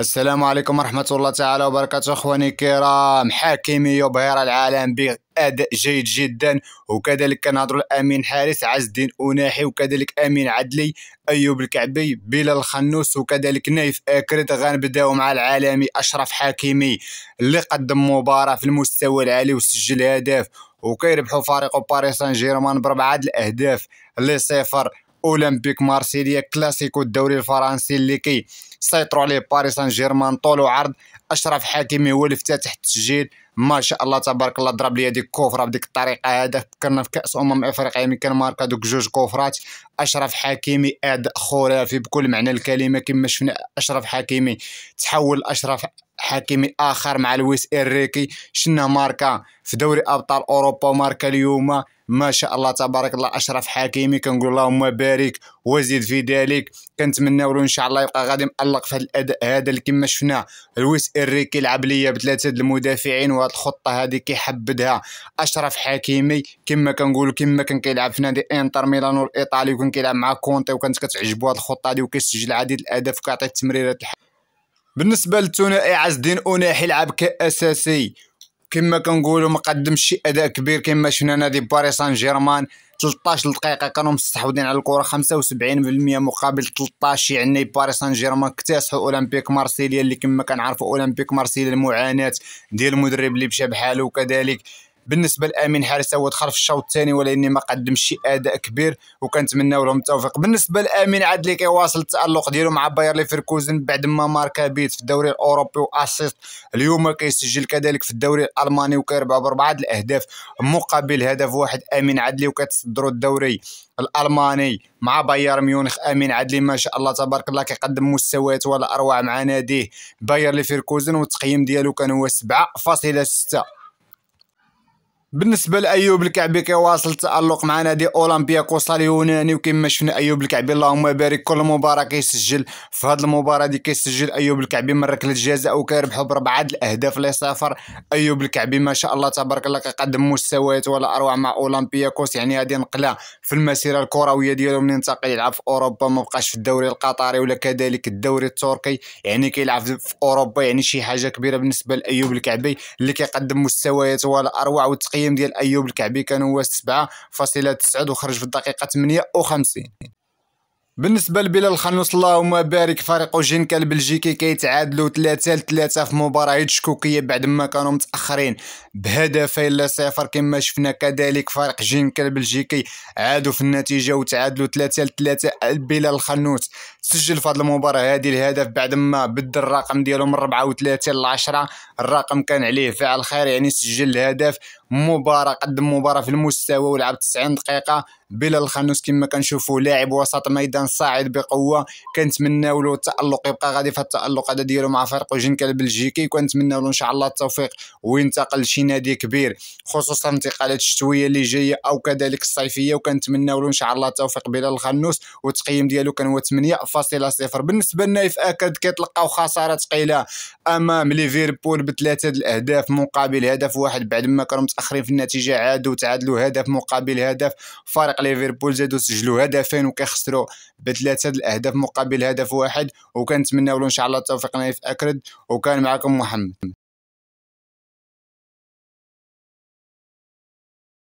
السلام عليكم ورحمة الله تعالى وبركاته اخواني الكرام حكيمي يبهر العالم بأداء جيد جدا وكذلك كنهضرو الامين حارس عز الدين أناحي وكذلك امين عدلي ايوب الكعبي بلال الخنوس وكذلك نايف اكرد غنبداو مع العالمي اشرف حكيمي اللي قدم مباراة في المستوى العالي وسجل هدف وكيربحوا فريقو باريس سان جيرمان بربعة الاهداف لصفر اولمبيك مارسيليا كلاسيكو الدوري الفرنسي اللي كي سيطروا عليه باريس سان جيرمان طول وعرض اشرف حكيمي هو اللي افتتح التسجيل ما شاء الله تبارك الله ضرب لي هذيك كوفره بديك الطريقه هذا فكرنا في كاس امم افريقيا يمكن كان ماركا دوك جوج كوفرات اشرف حكيمي اد خرافي بكل معنى الكلمه كما شفنا اشرف حكيمي تحول اشرف حكيمي اخر مع لويس اريكي شنا ماركا في دوري ابطال اوروبا وماركا اليوم ما شاء الله تبارك الله اشرف حكيمي كنقول اللهم بارك وزيد في ذلك كنتمناو له ان شاء الله يبقى غادي مقلق في هذا الاداء هذا اللي كما شفنا لويس اريكي لعب ليا بثلاثه المدافعين وهاد الخطه هذه كيحبدها اشرف حكيمي كما كنقول كما كان كيلعب في نادي انتر ميلانو الايطالي وكان كيلعب مع كونتي وكانت كتعجبو هاد الخطه هذه وكيسجل عديد الاهداف وكيعطي التمريرات بالنسبه للثنائي عز الدين اوناحي لعب كاساسي كما كنقولوا ما قدمش شي اداء كبير كما شفنا نادي باريس سان جيرمان 13 دقيقه كانوا مستحوذين على الكره 75% مقابل 13 يعني باريس سان جيرمان اكتسحوا اولمبيك مارسيليا اللي كما كنعرفوا اولمبيك مارسيليا المعاناه ديال المدرب اللي مشى بحاله وكذلك بالنسبه لامين حارس هو دخل في الشوط الثاني ولكن ما قدمش شي اداء كبير وكنتمناو لهم التوفيق بالنسبه لامين عدلي كيواصل التالق ديالو مع باير ليفركوزن بعد ما ماركا بيت في الدوري الاوروبي واسيست اليوم كيسجل كذلك في الدوري الالماني وكيربع باربعه الاهداف مقابل هدف واحد امين عدلي وكتصدروا الدوري الالماني مع باير ميونخ امين عدلي ما شاء الله تبارك الله كيقدم مستويات ولا اروع مع ناديه باير ليفركوزن والتقييم ديالو كان هو 7.6 بالنسبه لايوب الكعبي كيواصل التالق مع نادي اولمبياكوس اليوناني وكما شفنا ايوب الكعبي اللهم بارك كل مباراه كيسجل في هذه المباراه دي كيسجل ايوب الكعبي من ركله جزاء وكيربحوا بربعه الاهداف لصفر ايوب الكعبي ما شاء الله تبارك الله كيقدم مستويات ولا اروع مع اولمبياكوس يعني هذه نقله في المسيره الكرويه ديالو من انتقل يلعب في اوروبا ما بقاش في الدوري القطري ولا كذلك الدوري التركي يعني كيلعب في اوروبا يعني شي حاجه كبيره بالنسبه لايوب الكعبي اللي كيقدم مستويات ولا اروع وتقييم القيم ديال ايوب الكعبي كان هو 7.9 وخرج في الدقيقه 58 بالنسبه لبلال الخنوص اللهم بارك فريق جينكا البلجيكي كيتعادلوا 3 3 في مباراه تشكوكيه بعد ما كانوا متاخرين بهدفين لا صفر كما شفنا كذلك فريق جينكا البلجيكي عادوا في النتيجه وتعادلوا 3 3 بلال خانوس سجل في هذه المباراه هذه الهدف بعد ما بدل الرقم ديالو من 34 ل 10 الرقم كان عليه فعل خير يعني سجل الهدف مباراه قدم مباراه في المستوى ولعب 90 دقيقه بلال خانوس كما كنشوفوا لاعب وسط ميدان صاعد بقوه كنتمناو له التالق يبقى غادي في التالق هذا ديالو مع فريق جنكا البلجيكي كنتمناو له ان شاء الله التوفيق وينتقل لشي نادي كبير خصوصا الانتقالات الشتويه اللي جايه او كذلك الصيفيه وكنتمناو له ان شاء الله التوفيق بلال الخنوس والتقييم ديالو كان هو 8.0 بالنسبه لنايف اكد اكاد كيتلقاو خساره ثقيله امام ليفربول بثلاثه الاهداف مقابل هدف واحد بعد ما كانوا متاخرين في النتيجه عادوا تعادلوا هدف مقابل هدف فريق ليفربول زادوا سجلوا هدفين وكيخسروا بثلاثه الاهداف مقابل هدف واحد وكنتمناو له ان شاء الله التوفيق في اكرد وكان معكم محمد